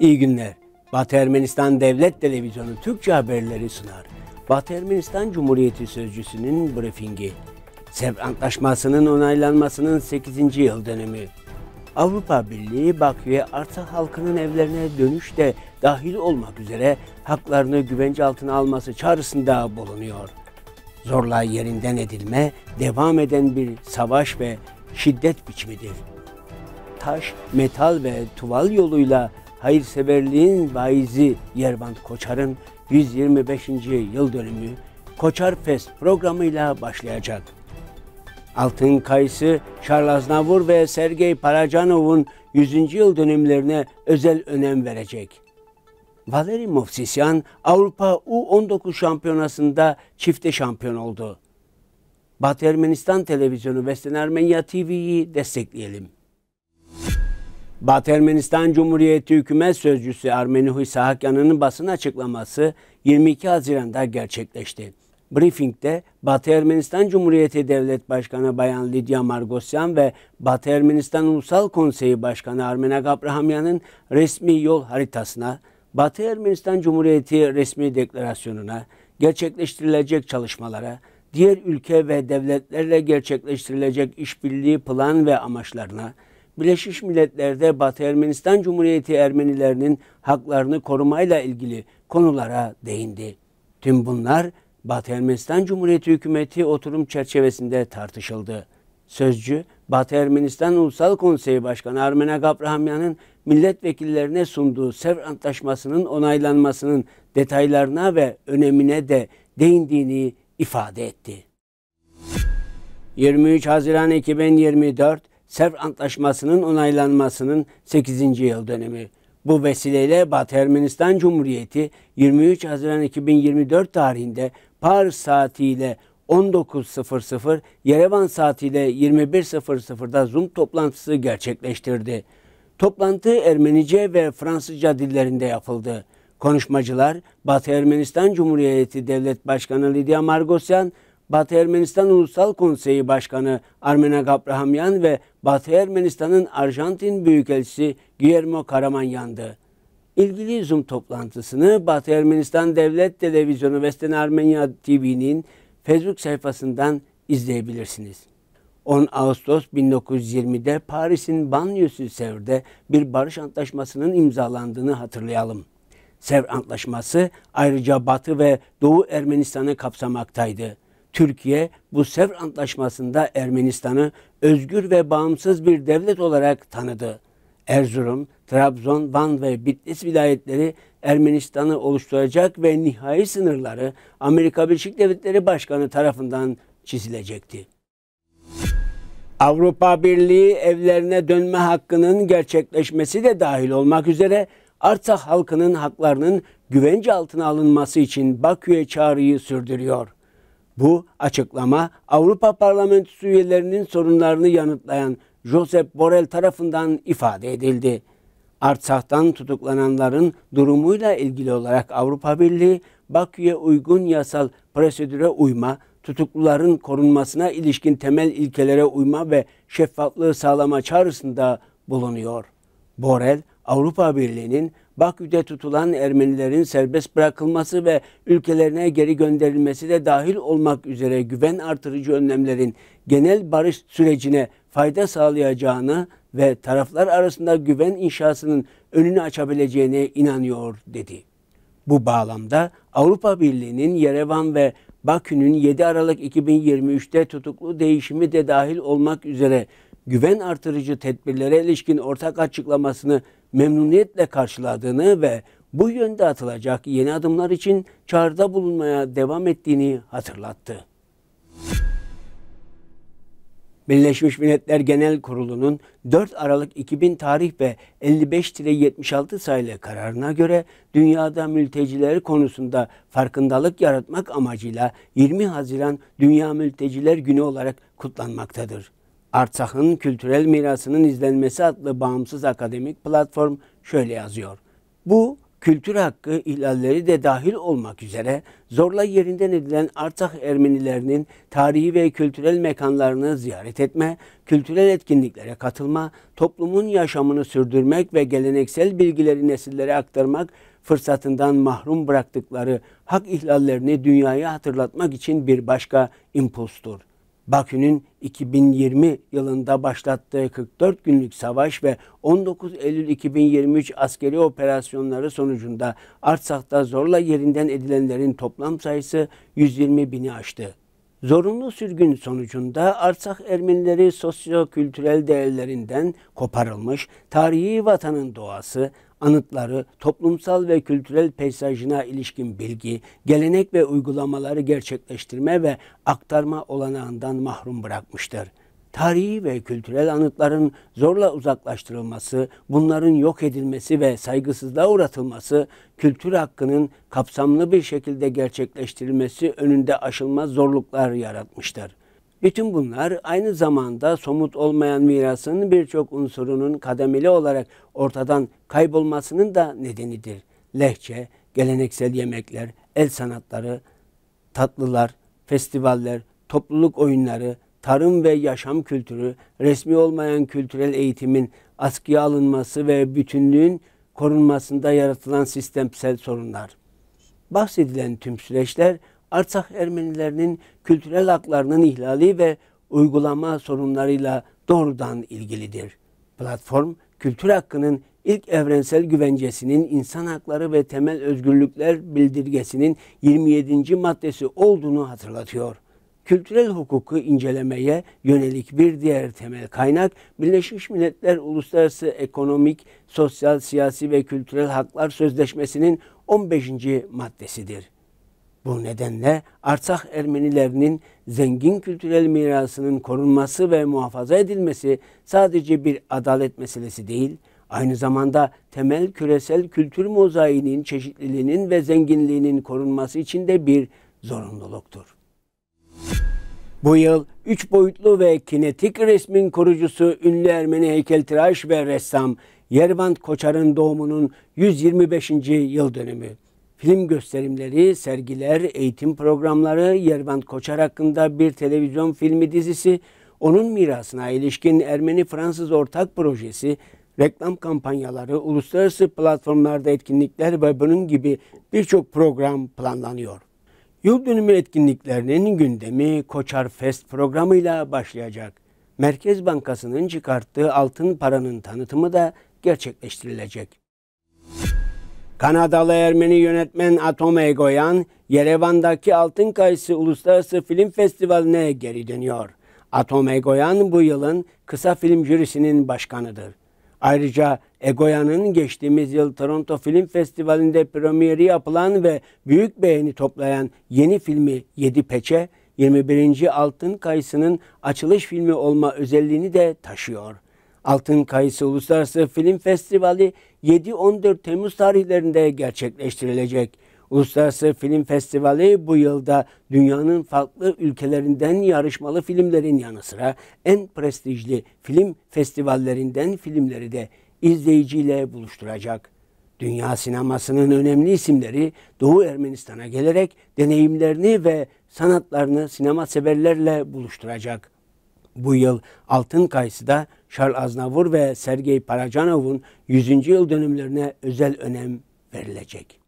İyi günler. Batı Ermenistan Devlet Televizyonu Türkçe haberleri sunar. Batı Ermenistan Cumhuriyeti Sözcüsü'nün briefingi. Sevr Antlaşması'nın onaylanmasının 8. yıl dönemi. Avrupa Birliği Bakü'ye artı halkının evlerine dönüş de dahil olmak üzere haklarını güvence altına alması çağrısında bulunuyor. Zorla yerinden edilme devam eden bir savaş ve şiddet biçimidir. Taş, metal ve tuval yoluyla hayırseverliğin vaizi Yervan Koçar'ın 125. yıl dönümü Koçar Fest programıyla başlayacak. Altın Kayısı, Charles Navur ve Sergey Parajanov'un 100. yıl dönümlerine özel önem verecek. Valeri Movsisyan Avrupa U19 şampiyonasında çifte şampiyon oldu. Batı Ermenistan Televizyonu ve Ermenya TV'yi destekleyelim. Batı Ermenistan Cumhuriyeti Hükümet Sözcüsü Armeni Hüsa Hakyan'ın basın açıklaması 22 Haziran'da gerçekleşti. Briefing'de Batı Ermenistan Cumhuriyeti Devlet Başkanı Bayan Lidya Margosyan ve Batı Ermenistan Ulusal Konseyi Başkanı Armenak Abrahamyan'ın resmi yol haritasına, Batı Ermenistan Cumhuriyeti resmi deklarasyonuna, gerçekleştirilecek çalışmalara, diğer ülke ve devletlerle gerçekleştirilecek işbirliği plan ve amaçlarına, Birleşmiş Milletler'de Batı Ermenistan Cumhuriyeti Ermenilerinin haklarını korumayla ilgili konulara değindi. Tüm bunlar Batı Ermenistan Cumhuriyeti hükümeti oturum çerçevesinde tartışıldı. Sözcü, Batı Ermenistan Ulusal Konseyi Başkanı Armen Agabrahamyan'ın milletvekillerine sunduğu Sevr Antlaşması'nın onaylanmasının detaylarına ve önemine de değindiğini ifade etti. 23 Haziran 2024 Sevr Antlaşması'nın onaylanmasının 8. yıl dönemi. Bu vesileyle Batı Ermenistan Cumhuriyeti 23 Haziran 2024 tarihinde Paris saatiyle 19.00, Yerevan saatiyle 21.00'da Zoom toplantısı gerçekleştirdi. Toplantı Ermenice ve Fransızca dillerinde yapıldı. Konuşmacılar Batı Ermenistan Cumhuriyeti Devlet Başkanı Lidya Margosyan, Batı Ermenistan Ulusal Konseyi Başkanı Armena Gabrahamyan ve Batı Ermenistan'ın Arjantin Büyükelçisi Guillermo Karamanyan'dı. İlgili Zoom toplantısını Batı Ermenistan Devlet Televizyonu Western Armenia TV'nin Facebook sayfasından izleyebilirsiniz. 10 Ağustos 1920'de Paris'in banliyösü Sevr'de bir barış antlaşmasının imzalandığını hatırlayalım. Sevr Antlaşması ayrıca Batı ve Doğu Ermenistan'ı kapsamaktaydı. Türkiye bu Sevr Antlaşması'nda Ermenistan'ı özgür ve bağımsız bir devlet olarak tanıdı. Erzurum, Trabzon, Van ve Bitlis vilayetleri Ermenistan'ı oluşturacak ve nihai sınırları Amerika Birleşik Devletleri Başkanı tarafından çizilecekti. Avrupa Birliği evlerine dönme hakkının gerçekleşmesi de dahil olmak üzere Artsakh halkının haklarının güvence altına alınması için Bakü'ye çağrıyı sürdürüyor. Bu açıklama Avrupa Parlamentosu üyelerinin sorunlarını yanıtlayan Josep Borrell tarafından ifade edildi. Artsah'tan tutuklananların durumuyla ilgili olarak Avrupa Birliği, Bakü'ye uygun yasal prosedüre uyma, tutukluların korunmasına ilişkin temel ilkelere uyma ve şeffaflığı sağlama çağrısında bulunuyor. Borel, Avrupa Birliği'nin Bakü'de tutulan Ermenilerin serbest bırakılması ve ülkelerine geri gönderilmesi de dahil olmak üzere güven artırıcı önlemlerin genel barış sürecine fayda sağlayacağını ve taraflar arasında güven inşasının önünü açabileceğine inanıyor dedi. Bu bağlamda Avrupa Birliği'nin Yerevan ve Bakü'nün 7 Aralık 2023'te tutuklu değişimi de dahil olmak üzere güven artırıcı tedbirlere ilişkin ortak açıklamasını memnuniyetle karşıladığını ve bu yönde atılacak yeni adımlar için çağrıda bulunmaya devam ettiğini hatırlattı. Birleşmiş Milletler Genel Kurulu'nun 4 Aralık 2000 tarih ve 55-76 sayılı kararına göre dünyada mültecileri konusunda farkındalık yaratmak amacıyla 20 Haziran Dünya Mülteciler Günü olarak kutlanmaktadır. Artsah'ın kültürel mirasının izlenmesi adlı bağımsız akademik platform şöyle yazıyor. Bu kültür hakkı ihlalleri de dahil olmak üzere zorla yerinden edilen Artsakh Ermenilerinin tarihi ve kültürel mekanlarını ziyaret etme, kültürel etkinliklere katılma, toplumun yaşamını sürdürmek ve geleneksel bilgileri nesillere aktarmak fırsatından mahrum bıraktıkları hak ihlallerini dünyaya hatırlatmak için bir başka impulstur. Bakü'nün 2020 yılında başlattığı 44 günlük savaş ve 19 Eylül 2023 askeri operasyonları sonucunda Artsak'ta zorla yerinden edilenlerin toplam sayısı 120 bini aştı. Zorunlu sürgün sonucunda Arsak Ermenileri sosyo-kültürel değerlerinden koparılmış, tarihi vatanın doğası, anıtları, toplumsal ve kültürel peyzajına ilişkin bilgi, gelenek ve uygulamaları gerçekleştirme ve aktarma olanağından mahrum bırakmıştır. Tarihi ve kültürel anıtların zorla uzaklaştırılması, bunların yok edilmesi ve saygısızlığa uğratılması, kültür hakkının kapsamlı bir şekilde gerçekleştirilmesi önünde aşılmaz zorluklar yaratmıştır. Bütün bunlar aynı zamanda somut olmayan mirasının birçok unsurunun kademeli olarak ortadan kaybolmasının da nedenidir. Lehçe, geleneksel yemekler, el sanatları, tatlılar, festivaller, topluluk oyunları, tarım ve yaşam kültürü, resmi olmayan kültürel eğitimin askıya alınması ve bütünlüğün korunmasında yaratılan sistemsel sorunlar. Bahsedilen tüm süreçler Artsakh Ermenilerinin kültürel haklarının ihlali ve uygulama sorunlarıyla doğrudan ilgilidir. Platform, kültür hakkının ilk evrensel güvencesinin insan hakları ve temel özgürlükler bildirgesinin 27. maddesi olduğunu hatırlatıyor. Kültürel hukuku incelemeye yönelik bir diğer temel kaynak Birleşmiş Milletler Uluslararası Ekonomik, Sosyal, Siyasi ve Kültürel Haklar Sözleşmesi'nin 15. maddesidir. Bu nedenle Arsak Ermenilerinin zengin kültürel mirasının korunması ve muhafaza edilmesi sadece bir adalet meselesi değil, aynı zamanda temel küresel kültür mozaiğinin çeşitliliğinin ve zenginliğinin korunması için de bir zorunluluktur. Bu yıl üç boyutlu ve kinetik resmin kurucusu ünlü Ermeni heykeltıraş ve ressam Yervant Koçar'ın doğumunun 125. yıl dönümü film gösterimleri, sergiler, eğitim programları, Yervant Koçar hakkında bir televizyon filmi dizisi, onun mirasına ilişkin Ermeni-Fransız ortak projesi, reklam kampanyaları, uluslararası platformlarda etkinlikler ve bunun gibi birçok program planlanıyor. Yıl dönümü etkinliklerinin gündemi Koçar Fest programıyla başlayacak. Merkez Bankası'nın çıkarttığı altın paranın tanıtımı da gerçekleştirilecek. Kanadalı Ermeni yönetmen Atom Egoyan, Yerevan'daki Altın Kayısı Uluslararası Film Festivali'ne geri dönüyor. Atom Egoyan bu yılın kısa film jürisinin başkanıdır. Ayrıca Egoyan'ın geçtiğimiz yıl Toronto Film Festivali'nde premieri yapılan ve büyük beğeni toplayan yeni filmi Yedi Peçe, 21. Altın Kayısı'nın açılış filmi olma özelliğini de taşıyor. Altın Kayısı Uluslararası Film Festivali 7-14 Temmuz tarihlerinde gerçekleştirilecek. Uluslararası Film Festivali bu yılda dünyanın farklı ülkelerinden yarışmalı filmlerin yanı sıra en prestijli film festivallerinden filmleri de izleyiciyle buluşturacak. Dünya sinemasının önemli isimleri Doğu Ermenistan'a gelerek deneyimlerini ve sanatlarını sinema severlerle buluşturacak. Bu yıl Altın Kayısı'da Charles Aznavur ve Sergey Parajanov'un 100. yıl dönümlerine özel önem verilecek.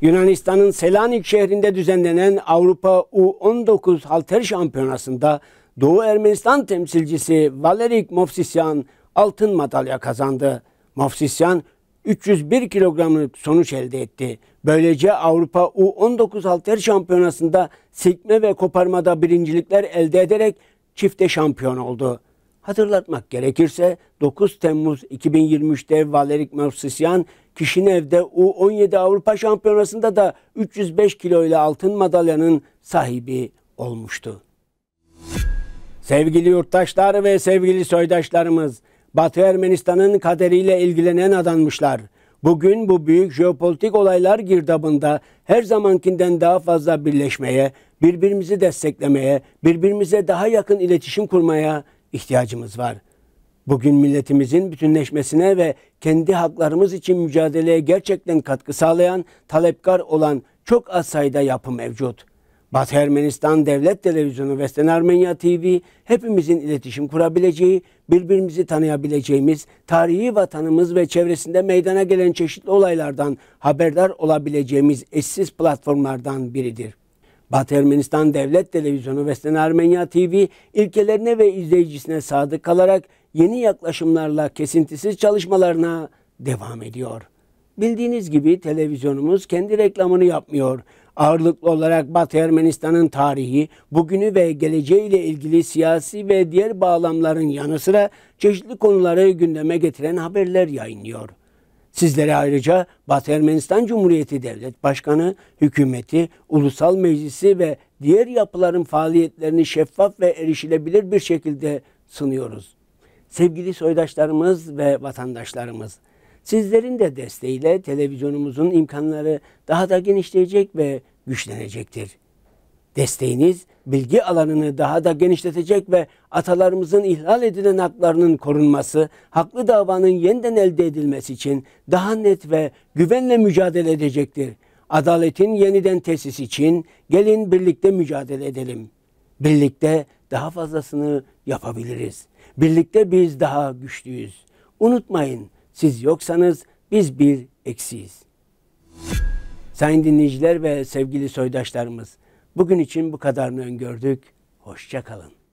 Yunanistan'ın Selanik şehrinde düzenlenen Avrupa U19 halter şampiyonasında Doğu Ermenistan temsilcisi Valerik Mofsisyan altın madalya kazandı. Mofsisyan 301 kilogramlık sonuç elde etti. Böylece Avrupa U19 halter şampiyonasında sekme ve koparmada birincilikler elde ederek çifte şampiyon oldu. Hatırlatmak gerekirse 9 Temmuz 2023'te Valerik Mevsisyan Kişinev'de U17 Avrupa Şampiyonası'nda da 305 kilo ile altın madalyanın sahibi olmuştu. Sevgili yurttaşlar ve sevgili soydaşlarımız, Batı Ermenistan'ın kaderiyle ilgilenen adanmışlar. Bugün bu büyük jeopolitik olaylar girdabında her zamankinden daha fazla birleşmeye, birbirimizi desteklemeye, birbirimize daha yakın iletişim kurmaya, ihtiyacımız var. Bugün milletimizin bütünleşmesine ve kendi haklarımız için mücadeleye gerçekten katkı sağlayan, talepkar olan çok az sayıda yapı mevcut. Batı Ermenistan Devlet Televizyonu ve Sten Armenya TV hepimizin iletişim kurabileceği, birbirimizi tanıyabileceğimiz, tarihi vatanımız ve çevresinde meydana gelen çeşitli olaylardan haberdar olabileceğimiz eşsiz platformlardan biridir. Batı Ermenistan Devlet Televizyonu ve Sen Armenya TV ilkelerine ve izleyicisine sadık kalarak yeni yaklaşımlarla kesintisiz çalışmalarına devam ediyor. Bildiğiniz gibi televizyonumuz kendi reklamını yapmıyor. Ağırlıklı olarak Batı Ermenistan'ın tarihi, bugünü ve geleceğiyle ilgili siyasi ve diğer bağlamların yanı sıra çeşitli konuları gündeme getiren haberler yayınlıyor.'' Sizlere ayrıca Batı Ermenistan Cumhuriyeti Devlet Başkanı, hükümeti, ulusal meclisi ve diğer yapıların faaliyetlerini şeffaf ve erişilebilir bir şekilde sunuyoruz. Sevgili soydaşlarımız ve vatandaşlarımız, sizlerin de desteğiyle televizyonumuzun imkanları daha da genişleyecek ve güçlenecektir. Desteğiniz bilgi alanını daha da genişletecek ve atalarımızın ihlal edilen haklarının korunması, haklı davanın yeniden elde edilmesi için daha net ve güvenle mücadele edecektir. Adaletin yeniden tesis için gelin birlikte mücadele edelim. Birlikte daha fazlasını yapabiliriz. Birlikte biz daha güçlüyüz. Unutmayın siz yoksanız biz bir eksiyiz. Sayın dinleyiciler ve sevgili soydaşlarımız, Bugün için bu kadarını öngördük. Hoşça kalın.